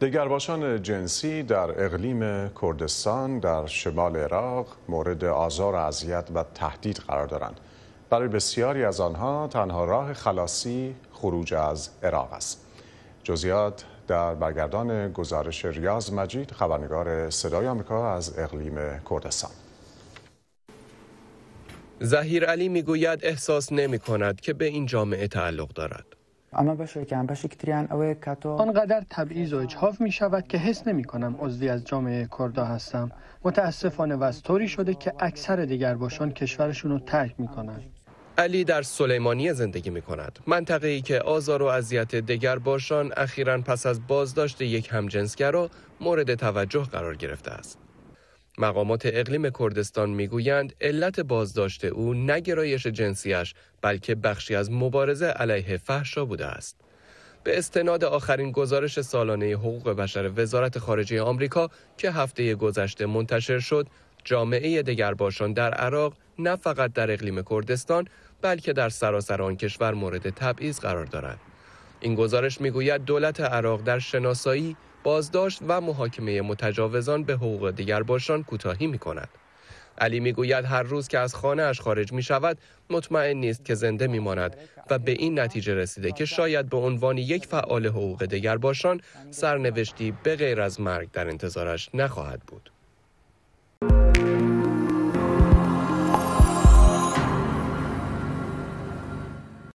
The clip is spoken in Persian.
دگرباشان جنسی در اقلیم کردستان در شمال عراق مورد آزار و اذیت و تهدید قرار دارند. برای بسیاری از آنها تنها راه خلاصی خروج از عراق است. جزئیات در برگردان گزارش ریاض مجید خبرنگار صدای آمریکا از اقلیم کردستان زهیر علی میگوید احساس نمی کند که به این جامعه تعلق دارد. آنقدر تبعیض و اجحاف می شود که حس نمی کنم عضوی از جامعه کردا هستم متاسفانه وضع شده که اکثر دیگر باشان کشورشون رو ترک می علی در سلیمانی زندگی می کند منطقه ای که آزار و اذیت دیگر باشان اخیرا پس از بازداشت یک همجنسگرا مورد توجه قرار گرفته است مقامات اقلیم کردستان میگویند علت بازداشت او نگرایش گرایش جنسیش بلکه بخشی از مبارزه علیه فحشا بوده است. به استناد آخرین گزارش سالانه حقوق بشر وزارت خارجه آمریکا که هفته گذشته منتشر شد، جامعه دگرباشان در عراق نه فقط در اقلیم کردستان بلکه در سراسر آن کشور مورد تبعیض قرار دارد. این گزارش میگوید دولت عراق در شناسایی بازداشت و محاکمه متجاوزان به حقوق دیگر باشان کوتاهی می کند. علی میگوید هر روز که از خانه اش خارج می شود مطمئن نیست که زنده می ماند و به این نتیجه رسیده که شاید به عنوان یک فعال حقوق دیگر باشان سرنوشتی به غیر از مرگ در انتظارش نخواهد بود.